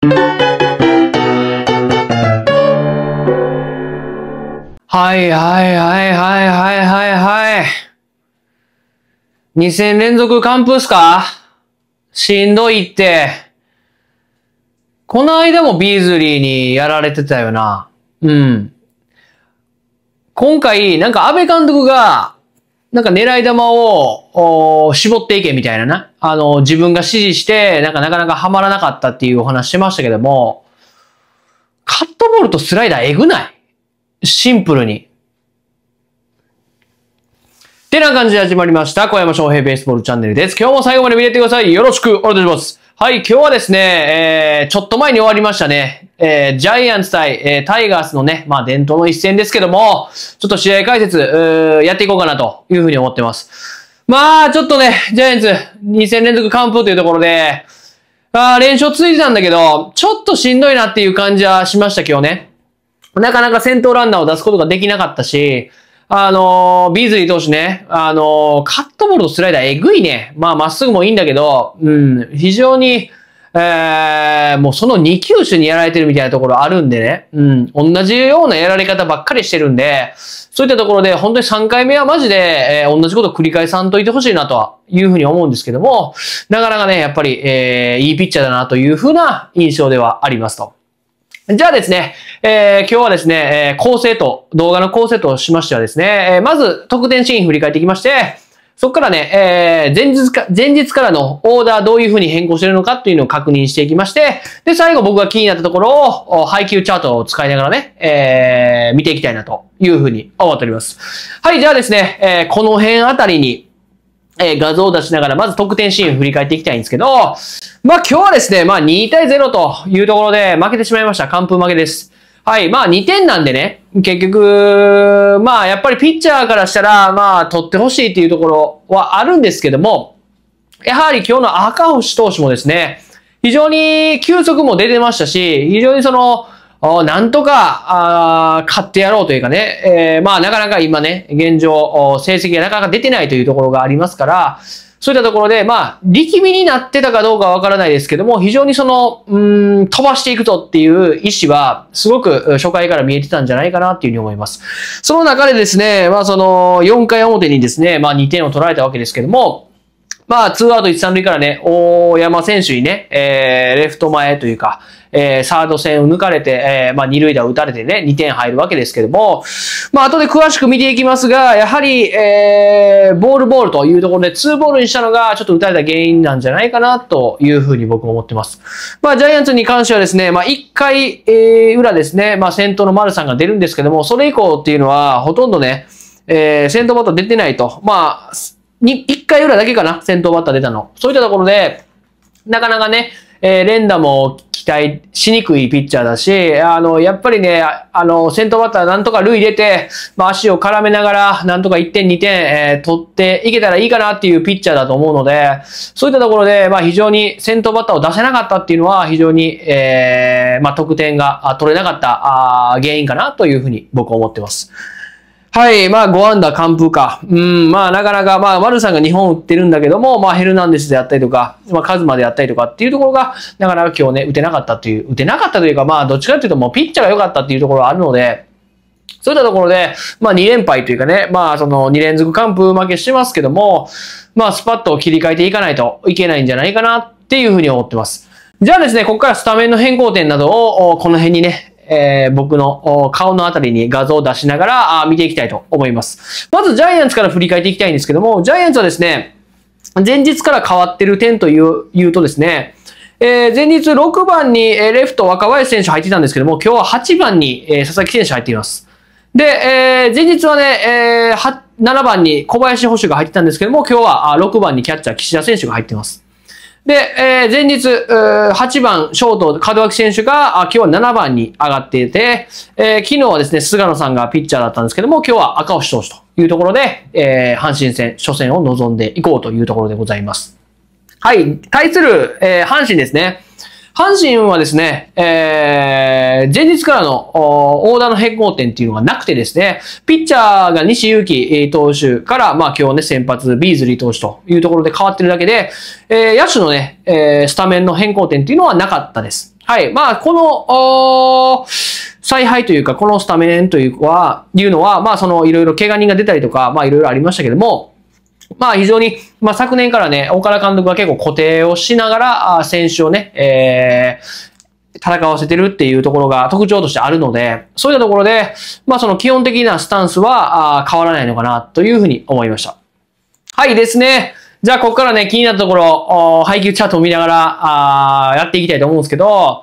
はいはいはいはいはいはいはい。2戦連続完封っすかしんどいって。この間もビーズリーにやられてたよな。うん。今回、なんか安倍監督が、なんか狙い玉を、絞っていけみたいなな。あの、自分が指示して、なんかなかなかハマらなかったっていうお話してましたけども、カットボールとスライダーえぐないシンプルに。ってな感じで始まりました。小山翔平ベースボールチャンネルです。今日も最後まで見れてください。よろしくお願いします。はい、今日はですね、えー、ちょっと前に終わりましたね。えー、ジャイアンツ対、えー、タイガースのね、まあ伝統の一戦ですけども、ちょっと試合解説、やっていこうかなというふうに思ってます。まあ、ちょっとね、ジャイアンツ2戦連続完封というところで、あ連勝ついてたんだけど、ちょっとしんどいなっていう感じはしました今日ね。なかなか先頭ランナーを出すことができなかったし、あのー、ビーズリー投手ね、あのー、カットボールとスライダーえぐいね。まあ、まっすぐもいいんだけど、うん、非常に、えー、もうその2球種にやられてるみたいなところあるんでね、うん、同じようなやられ方ばっかりしてるんで、そういったところで本当に3回目はマジで、えー、同じこと繰り返さんといてほしいなとはいうふうに思うんですけども、なかなかね、やっぱり、えー、いいピッチャーだなというふうな印象ではありますと。じゃあですね、えー、今日はですね、えー、構成と、動画の構成としましてはですね、えー、まず、得点シーン振り返っていきまして、そこからね、えー、前日か、前日からのオーダーどういう風に変更してるのかっていうのを確認していきまして、で、最後僕が気になったところを、配給チャートを使いながらね、えー、見ていきたいなという風に思っております。はい、じゃあですね、えー、この辺あたりに、えー、画像を出しながら、まず得点シーンを振り返っていきたいんですけど、まあ今日はですね、まあ2対0というところで負けてしまいました。完封負けです。はい。まあ2点なんでね、結局、まあやっぱりピッチャーからしたら、まあ取ってほしいっていうところはあるんですけども、やはり今日の赤星投手もですね、非常に球速も出てましたし、非常にその、なんとか、勝買ってやろうというかね、えー、まあなかなか今ね、現状、成績がなかなか出てないというところがありますから、そういったところで、まあ、力みになってたかどうかはわからないですけども、非常にその、うん、飛ばしていくとっていう意思は、すごく初回から見えてたんじゃないかなっていうふうに思います。その中でですね、まあその、4回表にですね、まあ2点を取られたわけですけども、まあ、ツーアウト一三塁からね、大山選手にね、えー、レフト前というか、えー、サード線を抜かれて、えー、まあ、二塁打を打たれてね、2点入るわけですけども、まあ、後で詳しく見ていきますが、やはり、えー、ボールボールというところで、ツーボールにしたのが、ちょっと打たれた原因なんじゃないかな、というふうに僕も思ってます。まあ、ジャイアンツに関してはですね、まあ、1回、えー、裏ですね、まあ、先頭の丸さんが出るんですけども、それ以降っていうのは、ほとんどね、えー、先頭バッター出てないと。まあ、一回裏だけかな、先頭バッター出たの。そういったところで、なかなかね、えー、連打も期待しにくいピッチャーだし、あの、やっぱりね、あの、先頭バッターなんとか塁出て、まあ、足を絡めながら、なんとか1点2点、えー、取っていけたらいいかなっていうピッチャーだと思うので、そういったところで、まあ、非常に先頭バッターを出せなかったっていうのは、非常に、えー、まあ、得点が取れなかった、あ原因かなというふうに僕は思ってます。はい、まあ5安打完封か。うん、まあなかなか、まあワルさんが2本打ってるんだけども、まあヘルナンデスであったりとか、まあカズマであったりとかっていうところが、なかなか今日ね、打てなかったという、打てなかったというか、まあどっちかっていうともうピッチャーが良かったっていうところがあるので、そういったところで、まあ2連敗というかね、まあその2連続完封負けしてますけども、まあスパッと切り替えていかないといけないんじゃないかなっていうふうに思ってます。じゃあですね、ここからスタメンの変更点などを、この辺にね、えー、僕の顔のあたりに画像を出しながら見ていきたいと思います。まずジャイアンツから振り返っていきたいんですけども、ジャイアンツはですね、前日から変わってる点という、言うとですね、えー、前日6番にレフト若林選手入ってたんですけども、今日は8番に佐々木選手入っています。で、えー、前日はね、えー、7番に小林捕手が入ってたんですけども、今日は6番にキャッチャー岸田選手が入ってます。で、えー、前日、8番、ショート、門脇選手が、今日は7番に上がっていて、えー、昨日はですね、菅野さんがピッチャーだったんですけども、今日は赤星投手というところで、えー、阪神戦、初戦を望んでいこうというところでございます。はい。対する、えー、阪神ですね。阪神はですね、えー、前日からのオーダーの変更点っていうのがなくてですね、ピッチャーが西祐希投手から、まあ今日ね、先発ビーズリー投手というところで変わってるだけで、えー、野手のね、えー、スタメンの変更点っていうのはなかったです。はい。まあ、この、采配というか、このスタメンというは、いうのは、まあ、その、いろいろ怪我人が出たりとか、まあ、いろいろありましたけども、まあ非常に、まあ昨年からね、岡田監督が結構固定をしながら、選手をね、えー、戦わせてるっていうところが特徴としてあるので、そういったところで、まあその基本的なスタンスは変わらないのかなというふうに思いました。はいですね。じゃあここからね、気になったところ、配球チャートを見ながら、あやっていきたいと思うんですけど、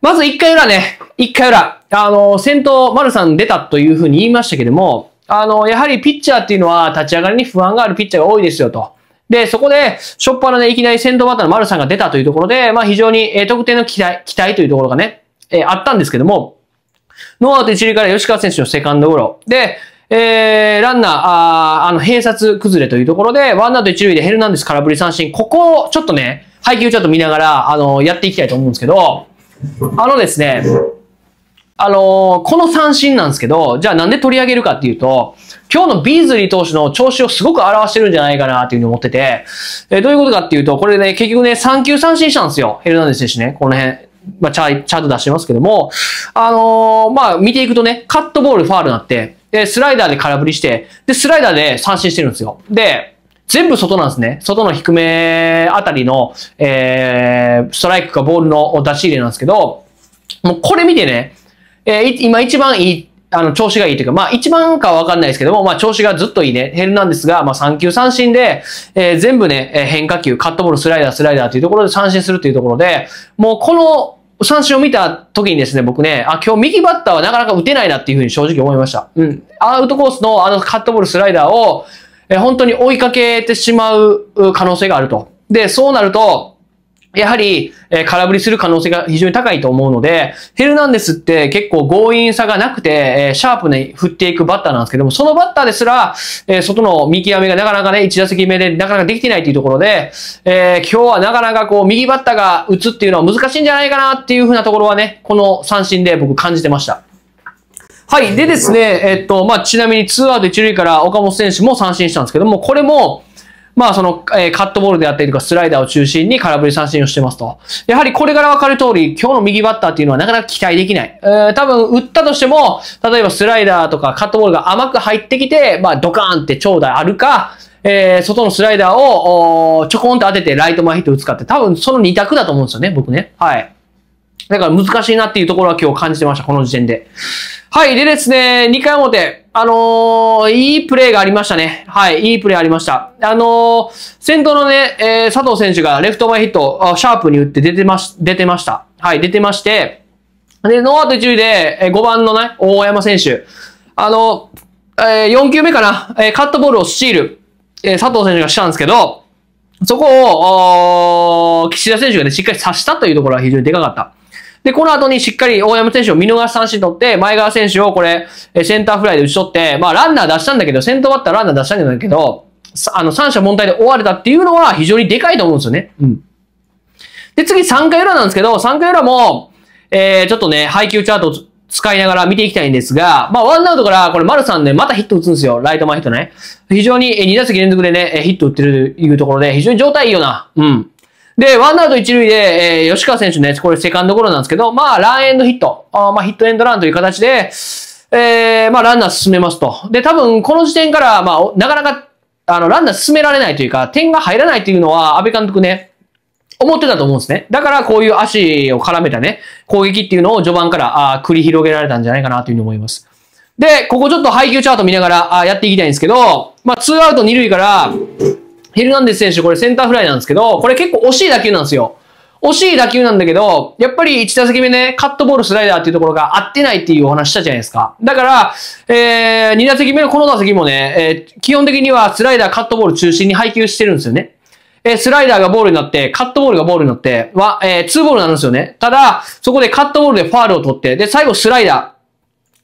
まず1回裏ね、1回裏、あの、先頭丸さん出たというふうに言いましたけども、あの、やはりピッチャーっていうのは立ち上がりに不安があるピッチャーが多いですよと。で、そこで、しょっぱなでいきなり先頭バッターの丸さんが出たというところで、まあ非常に、え得点の期待、期待というところがね、えー、あったんですけども、ノーアウト一塁から吉川選手のセカンドゴロ。で、えー、ランナー、ああの、併殺崩れというところで、ワンアウト一塁でヘルナンデス空振り三振。ここをちょっとね、配球ちょっと見ながら、あの、やっていきたいと思うんですけど、あのですね、あのー、この三振なんですけど、じゃあなんで取り上げるかっていうと、今日のビーズリー投手の調子をすごく表してるんじゃないかなっていうふうに思ってて、えー、どういうことかっていうと、これね、結局ね、三球三振したんですよ。ヘルナンデス選手ね、この辺。まあ、チャチャート出してますけども、あのー、まあ、見ていくとね、カットボールファールになって、で、スライダーで空振りして、で、スライダーで三振してるんですよ。で、全部外なんですね。外の低めあたりの、えー、ストライクかボールの出し入れなんですけど、もうこれ見てね、えー、今一番いい、あの、調子がいいというか、まあ一番かはわかんないですけども、まあ調子がずっといいね、ヘルなんですが、まあ3球三振で、えー、全部ね、え変化球、カットボール、スライダー、スライダーというところで三振するというところで、もうこの三振を見た時にですね、僕ね、あ、今日右バッターはなかなか打てないなっていうふうに正直思いました。うん。アウトコースのあのカットボール、スライダーを、えー、本当に追いかけてしまう可能性があると。で、そうなると、やはり、えー、空振りする可能性が非常に高いと思うので、ヘルナンデスって結構強引さがなくて、えー、シャープに振っていくバッターなんですけども、そのバッターですら、えー、外の見極めがなかなかね、1打席目でなかなかできてないというところで、え今日はなかなかこう、右バッターが打つっていうのは難しいんじゃないかなっていうふうなところはね、この三振で僕感じてました。はい。でですね、えっと、まあ、ちなみにツアウト1塁から岡本選手も三振したんですけども、これも、まあその、えー、カットボールであったりとかスライダーを中心に空振り三振をしてますと。やはりこれからわかる通り、今日の右バッターっていうのはなかなか期待できない。えー、多分打ったとしても、例えばスライダーとかカットボールが甘く入ってきて、まあドカーンって長打あるか、えー、外のスライダーをちょこんと当ててライト前ヒット打つかって多分その2択だと思うんですよね、僕ね。はい。だから難しいなっていうところは今日感じてました、この時点で。はい。でですね、2回表。あのー、いいプレーがありましたね。はい、いいプレーありました。あのー、先頭のね、えー、佐藤選手がレフト前ヒット、シャープに打って出てまし、出てました。はい、出てまして、で、ノーアウト1塁で、えー、5番のね、大山選手。あのー、えー、4球目かな、えー、カットボールをスチール、えー、佐藤選手がしたんですけど、そこを、岸田選手がね、しっかり刺したというところは非常にでかかった。で、この後にしっかり大山選手を見逃し三振取って、前川選手をこれ、センターフライで打ち取って、まあランナー出したんだけど、先頭バッターランナー出したんだけど、あの、三者凡退で終われたっていうのは非常にでかいと思うんですよね。うん。で、次3回裏なんですけど、3回裏も、えー、ちょっとね、配球チャートを使いながら見ていきたいんですが、まあ、ワンアウトから、これ、丸さんね、またヒット打つんですよ。ライト前ヒットね。非常に、え、2打席連続でね、ヒット打ってるというところで、非常に状態いいよな。うん。で、ワンアウト一塁で、えー、吉川選手ね、これセカンドゴロなんですけど、まあ、ランエンドヒット、あまあ、ヒットエンドランという形で、えー、まあ、ランナー進めますと。で、多分、この時点から、まあ、なかなか、あの、ランナー進められないというか、点が入らないというのは、安倍監督ね、思ってたと思うんですね。だからこういう足を絡めたね、攻撃っていうのを序盤からあ繰り広げられたんじゃないかなというふうに思います。で、ここちょっと配球チャート見ながらあやっていきたいんですけど、まあ、2アウト2塁から、ヘルナンデス選手、これセンターフライなんですけど、これ結構惜しい打球なんですよ。惜しい打球なんだけど、やっぱり1打席目ね、カットボールスライダーっていうところが合ってないっていうお話したじゃないですか。だから、えー、2打席目のこの打席もね、えー、基本的にはスライダー、カットボール中心に配球してるんですよね。えスライダーがボールになって、カットボールがボールになって、は、えー、ツーボールなんですよね。ただ、そこでカットボールでファールを取って、で、最後スライダ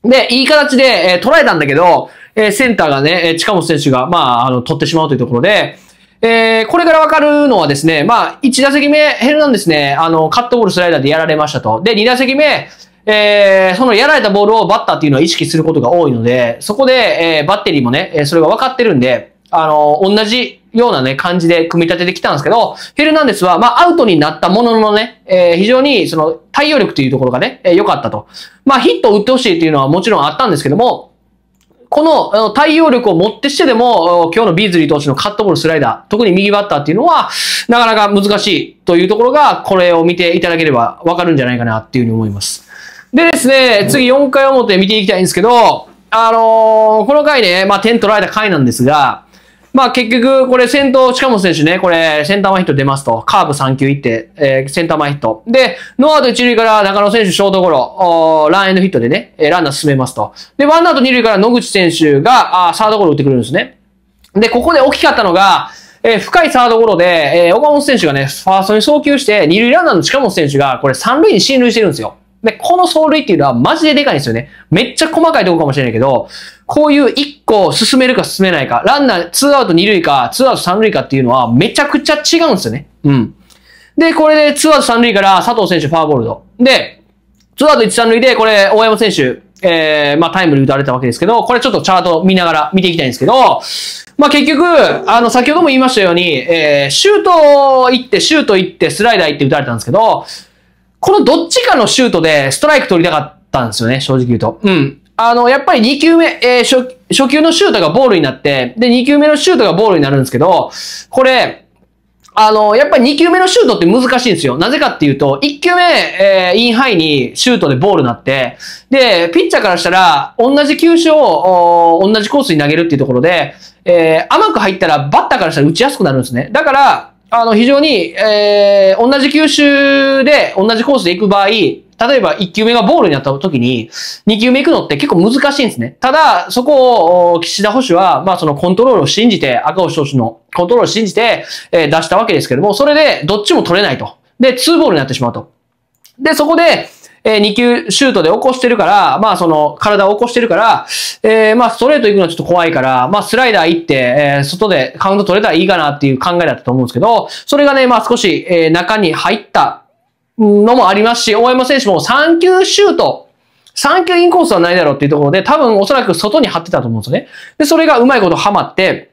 ー。で、いい形で、えー、捉えたんだけど、えー、センターがね、え近本選手が、まあ、あの、取ってしまうというところで、えー、これからわかるのはですね、まあ、1打席目、ヘルナンですね、あの、カットボールスライダーでやられましたと。で、2打席目、えー、そのやられたボールをバッターっていうのは意識することが多いので、そこで、えー、バッテリーもね、それが分かってるんで、あの、同じようなね、感じで組み立ててきたんですけど、ヘルナンデスは、まあ、アウトになったもののね、えー、非常に、その、対応力というところがね、良、えー、かったと。まあ、ヒットを打ってほしいっていうのはもちろんあったんですけども、この対応力をもってしてでも、今日のビーズリー投手のカットボールスライダー、特に右バッターっていうのは、なかなか難しいというところが、これを見ていただければわかるんじゃないかなっていうふうに思います。でですね、次4回表見ていきたいんですけど、あのー、この回ね、まあ点取られた回なんですが、まあ結局、これ先頭、近本選手ね、これセンター前ヒット出ますと、カーブ3球いって、えー、センター前ヒット。で、ノーアウト1塁から中野選手ショートゴロ、ランエンドヒットでね、えー、ランナー進めますと。で、ワンアウト2塁から野口選手が、あサードゴロ打ってくるんですね。で、ここで大きかったのが、えー、深いサードゴロで、えー、岡本選手がね、ファーストに送球して、二塁ランナーの近本選手が、これ三塁に進塁してるんですよ。で、この走塁っていうのはマジででかいんですよね。めっちゃ細かいとこかもしれないけど、こういう1個進めるか進めないか、ランナー2アウト2塁か、2アウト3塁かっていうのはめちゃくちゃ違うんですよね。うん。で、これで2アウト3塁から佐藤選手ファーボールド。で、2アウト1、3塁で、これ、大山選手、えー、まあタイムで打たれたわけですけど、これちょっとチャート見ながら見ていきたいんですけど、まあ結局、あの、先ほども言いましたように、えー、シュート行って、シュート行って、スライダー行って打たれたんですけど、このどっちかのシュートでストライク取りたかったんですよね、正直言うと。うん。あの、やっぱり2球目、えー、初、初球のシュートがボールになって、で、2球目のシュートがボールになるんですけど、これ、あの、やっぱり2球目のシュートって難しいんですよ。なぜかっていうと、1球目、えー、インハイにシュートでボールになって、で、ピッチャーからしたら、同じ球種を、同じコースに投げるっていうところで、えー、甘く入ったら、バッターからしたら打ちやすくなるんですね。だから、あの、非常に、えー、同じ球種で、同じコースで行く場合、例えば1球目がボールになった時に、2球目行くのって結構難しいんですね。ただ、そこを岸田保守は、まあそのコントロールを信じて、赤星投手のコントロールを信じて、え出したわけですけども、それでどっちも取れないと。で、2ボールになってしまうと。で、そこで、えー、2球シュートで起こしてるから、まあその体を起こしてるから、えー、まあストレート行くのはちょっと怖いから、まあスライダー行って、えー、外でカウント取れたらいいかなっていう考えだったと思うんですけど、それがね、まあ少し、えー、中に入ったのもありますし、大山選手も3球シュート、3球インコースはないだろうっていうところで、多分おそらく外に張ってたと思うんですよね。で、それがうまいことハマって、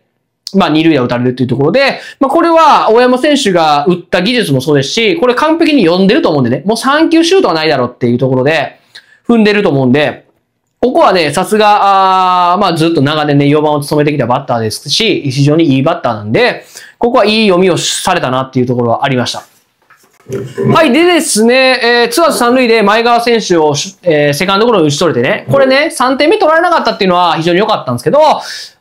まあ、二塁打打たれるっていうところで、まあ、これは、大山選手が打った技術もそうですし、これ完璧に読んでると思うんでね、もう3球シュートはないだろうっていうところで、踏んでると思うんで、ここはね、さすが、あまあずっと長年ね、4番を務めてきたバッターですし、非常にいいバッターなんで、ここはいい読みをされたなっていうところはありました。はい。でですね、えー、ツアーズ三塁で前川選手を、えー、セカンドゴロに打ち取れてね、これね、3点目取られなかったっていうのは非常に良かったんですけど、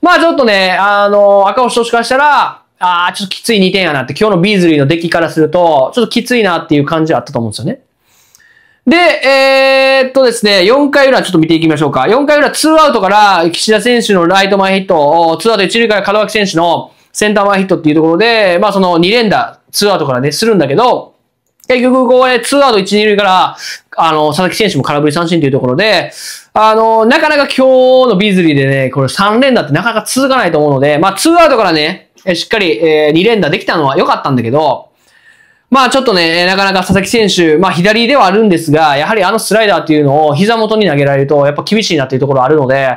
まあちょっとね、あの、赤星投手からしたら、ああ、ちょっときつい2点やなって、今日のビーズリーの出来からすると、ちょっときついなっていう感じはあったと思うんですよね。で、えー、っとですね、4回裏ちょっと見ていきましょうか。4回裏2アウトから岸田選手のライト前ヒット、2アウト1塁から門脇選手のセンター前ヒットっていうところで、まあその2連打、2アウトからね、するんだけど、結局、ここで2アウト1、2塁から、あの、佐々木選手も空振り三振というところで、あの、なかなか今日のビズリーでね、これ3連打ってなかなか続かないと思うので、まあ2アウトからね、しっかり、え2連打できたのは良かったんだけど、まあちょっとね、なかなか佐々木選手、まあ左ではあるんですが、やはりあのスライダーっていうのを膝元に投げられると、やっぱ厳しいなっていうところあるので、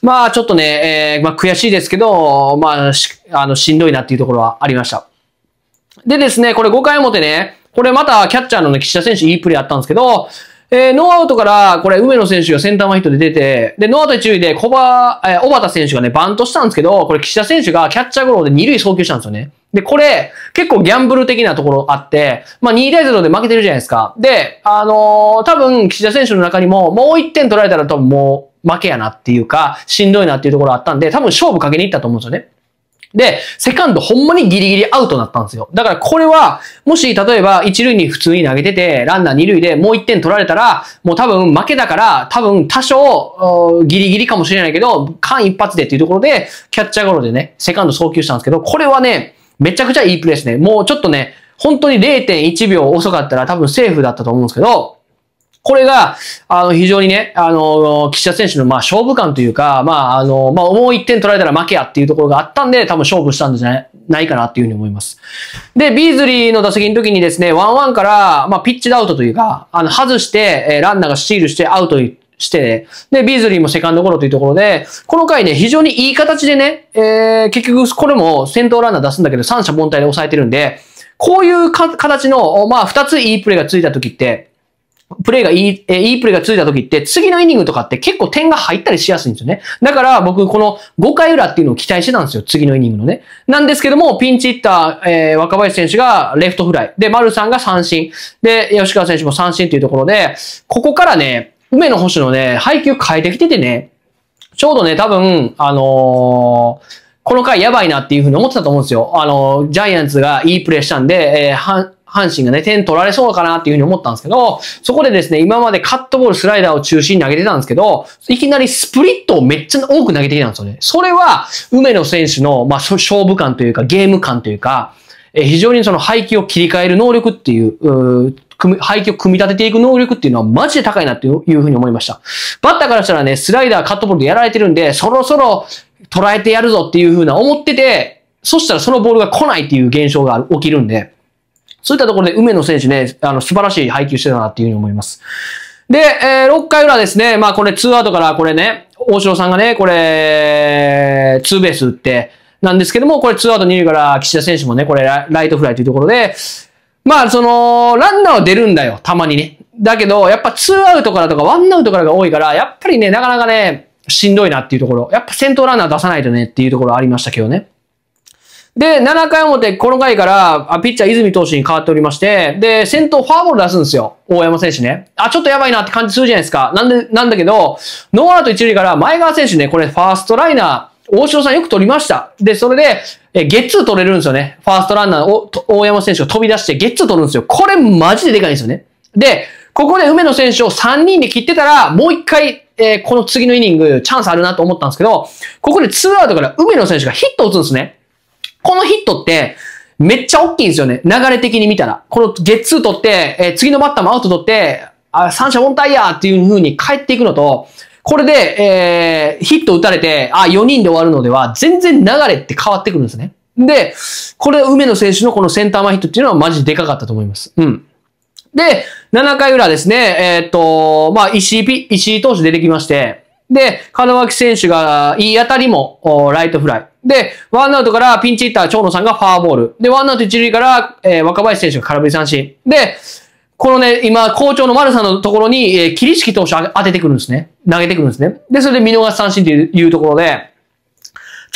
まあちょっとね、えー、まあ悔しいですけど、まあし、あの、しんどいなっていうところはありました。でですね、これ5回表ね、これまたキャッチャーのね、岸田選手いいプレーあったんですけど、えー、ノーアウトから、これ、梅野選手がセンターマヒットで出て、で、ノーアウト注意で、小場、えー、小畑選手がね、バントしたんですけど、これ、岸田選手がキャッチャーゴロで2塁送球したんですよね。で、これ、結構ギャンブル的なところあって、まあ、2対0で負けてるじゃないですか。で、あのー、多分、岸田選手の中にも、もう1点取られたら多分もう、負けやなっていうか、しんどいなっていうところあったんで、多分勝負かけに行ったと思うんですよね。で、セカンドほんまにギリギリアウトだったんですよ。だからこれは、もし例えば一塁に普通に投げてて、ランナー二塁でもう一点取られたら、もう多分負けだから、多分多少、ギリギリかもしれないけど、間一発でっていうところで、キャッチャーゴロでね、セカンド送球したんですけど、これはね、めちゃくちゃいいプレーですね。もうちょっとね、本当に0.1秒遅かったら多分セーフだったと思うんですけど、これが、あの、非常にね、あの、岸田選手の、まあ、勝負感というか、まあ、あの、まあ、もう1点取られたら負けやっていうところがあったんで、多分勝負したんじゃないかなっていうふうに思います。で、ビーズリーの打席の時にですね、ワンワンから、まあ、ピッチでアウトというか、あの、外して、えランナーがスチールしてアウトして、で、ビーズリーもセカンドゴロというところで、この回ね、非常にいい形でね、えー、結局これも先頭ランナー出すんだけど、三者凡退で抑えてるんで、こういうか形の、まあ、二ついいプレーがついた時って、プレイがいい、えいいプレイがついた時って、次のイニングとかって結構点が入ったりしやすいんですよね。だから僕、この5回裏っていうのを期待してたんですよ。次のイニングのね。なんですけども、ピンチヒッター、えー、若林選手がレフトフライ。で、丸さんが三振。で、吉川選手も三振っていうところで、ここからね、梅野捕手のね、配球変えてきててね、ちょうどね、多分、あのーこの回やばいなっていうふうに思ってたと思うんですよ。あの、ジャイアンツがいいプレーしたんで、えー、阪神がね、点取られそうかなっていうふうに思ったんですけど、そこでですね、今までカットボール、スライダーを中心に投げてたんですけど、いきなりスプリットをめっちゃ多く投げてきたんですよね。それは、梅野選手の、まあ、勝負感というか、ゲーム感というか、え非常にその配球を切り替える能力っていう、う配球を組み立てていく能力っていうのはマジで高いなっていうふうに思いました。バッターからしたらね、スライダー、カットボールでやられてるんで、そろそろ捉えてやるぞっていうふうな思ってて、そしたらそのボールが来ないっていう現象が起きるんで、そういったところで梅野選手ね、あの、素晴らしい配球してたなっていうふうに思います。で、えー、6回裏ですね、まあこれ2アウトからこれね、大城さんがね、これ、ツーベース打って、なんですけども、これ2アウト2塁から岸田選手もね、これライトフライというところで、まあその、ランナーは出るんだよ、たまにね。だけど、やっぱ2アウトからとか1アウトからが多いから、やっぱりね、なかなかね、しんどいなっていうところ。やっぱ先頭ランナー出さないとねっていうところありましたけどね。で、7回表、この回から、ピッチャー泉投手に変わっておりまして、で、先頭フォアボール出すんですよ。大山選手ね。あ、ちょっとやばいなって感じするじゃないですか。なんで、なんだけど、ノーアウト1塁から前川選手ね、これファーストライナー、大城さんよく取りました。で、それで、え、ゲッツー取れるんですよね。ファーストランナーを、大山選手が飛び出してゲッツー取るんですよ。これマジででかいんですよね。で、ここで梅野選手を3人で切ってたら、もう1回、えー、この次のイニング、チャンスあるなと思ったんですけど、ここで2アウトから梅野選手がヒットを打つんですね。このヒットって、めっちゃ大きいんですよね。流れ的に見たら。このゲッツー取って、えー、次のバッターもアウト取って、あ、三者凡退やっていう風に帰っていくのと、これで、えー、ヒット打たれて、あ、4人で終わるのでは、全然流れって変わってくるんですね。で、これ、梅野選手のこのセンター前ヒットっていうのはマジでかかったと思います。うん。で、7回裏ですね、えー、っと、まあ、石井、石井投手出てきまして、で、門脇選手がいい当たりもライトフライ。で、ワンアウトからピンチヒッター長野さんがファーボール。で、ワンアウト一塁から、えー、若林選手が空振り三振。で、このね、今、校長の丸さんのところに、えー、シキ投手当ててくるんですね。投げてくるんですね。で、それで見逃し三振というところで、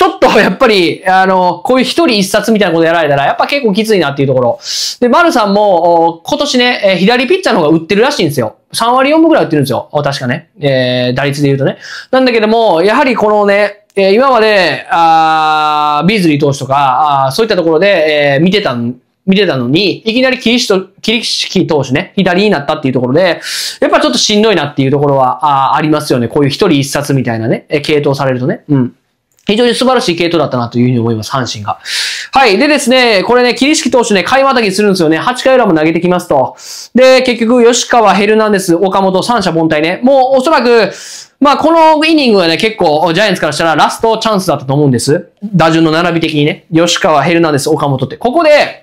ちょっとやっぱり、あの、こういう一人一冊みたいなことやられたら、やっぱ結構きついなっていうところ。で、丸さんも、今年ね、左ピッチャーの方が打ってるらしいんですよ。3割4分ぐらい打ってるんですよ。確かね。えー、打率で言うとね。なんだけども、やはりこのね、えー、今まで、あービーズリー投手とか、あそういったところで、えー、見てたん、見てたのに、いきなりキリシト、キリシキ投手ね、左になったっていうところで、やっぱちょっとしんどいなっていうところは、あありますよね。こういう一人一冊みたいなね、えー、系統されるとね。うん。非常に素晴らしい系統だったなというふうに思います、阪神が。はい。でですね、これね、桐敷投手ね、買いまたぎするんですよね。8回裏も投げてきますと。で、結局、吉川、ヘルナンデス、岡本、三者凡退ね。もう、おそらく、まあ、このイニングはね、結構、ジャイアンツからしたらラストチャンスだったと思うんです。打順の並び的にね。吉川、ヘルナンデス、岡本って。ここで、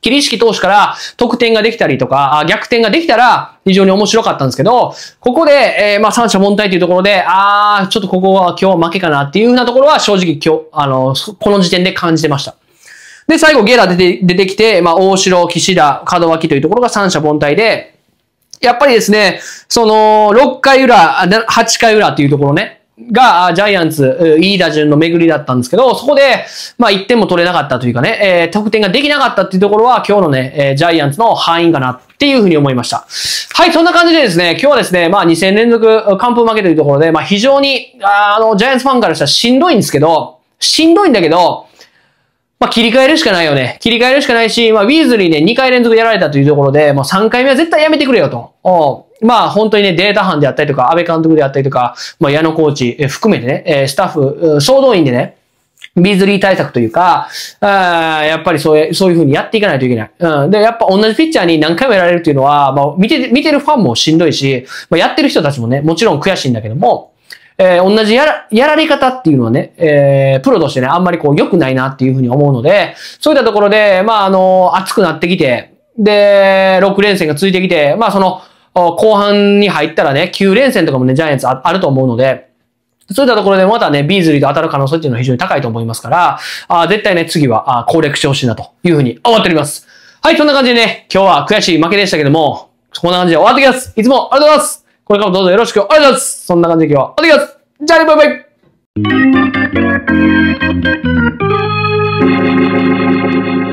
切り式投手から得点ができたりとか、逆転ができたら非常に面白かったんですけど、ここで、えー、まあ三者凡退というところで、あー、ちょっとここは今日は負けかなっていうふうなところは正直今日、あの、この時点で感じてました。で、最後ゲラ出て、出てきて、まあ大城、岸田、門脇というところが三者凡退で、やっぱりですね、その、6回裏、8回裏っていうところね、が、ジャイアンツ、いい打順の巡りだったんですけど、そこで、まあ、1点も取れなかったというかね、えー、得点ができなかったっていうところは、今日のね、えー、ジャイアンツの敗因かなっていうふうに思いました。はい、そんな感じでですね、今日はですね、まあ、2戦連続完封負けというところで、まあ、非常に、あの、ジャイアンツファンからしたらしんどいんですけど、しんどいんだけど、まあ、切り替えるしかないよね。切り替えるしかないし、まあ、ウィーズーね、2回連続やられたというところで、もう3回目は絶対やめてくれよと。おまあ、本当にね、データ班であったりとか、安倍監督であったりとか、まあ、矢野コーチ含めてね、えスタッフ、総動員でね、ビーズリー対策というか、あやっぱりそういう、そういうふうにやっていかないといけない。うん。で、やっぱ同じピッチャーに何回もやられるというのは、まあ、見て、見てるファンもしんどいし、まあ、やってる人たちもね、もちろん悔しいんだけども、えー、同じやら、やられ方っていうのはね、えー、プロとしてね、あんまりこう良くないなっていうふうに思うので、そういったところで、まあ、あの、暑くなってきて、で、6連戦が続いてきて、まあ、その、後半に入ったらね、9連戦とかもね、ジャイアンツああると思うので、そういったところでまたね、ビーズリーと当たる可能性っていうのは非常に高いと思いますから、あ絶対ね、次はあ攻略してほしいなというふうに思っております。はい、そんな感じでね、今日は悔しい負けでしたけども、こんな感じで終わってきます。いつもありがとうございますこれからもどうぞよろしくお願いします。そんな感じで今日は、お願いします。じゃあね、バイバイ。Thank you.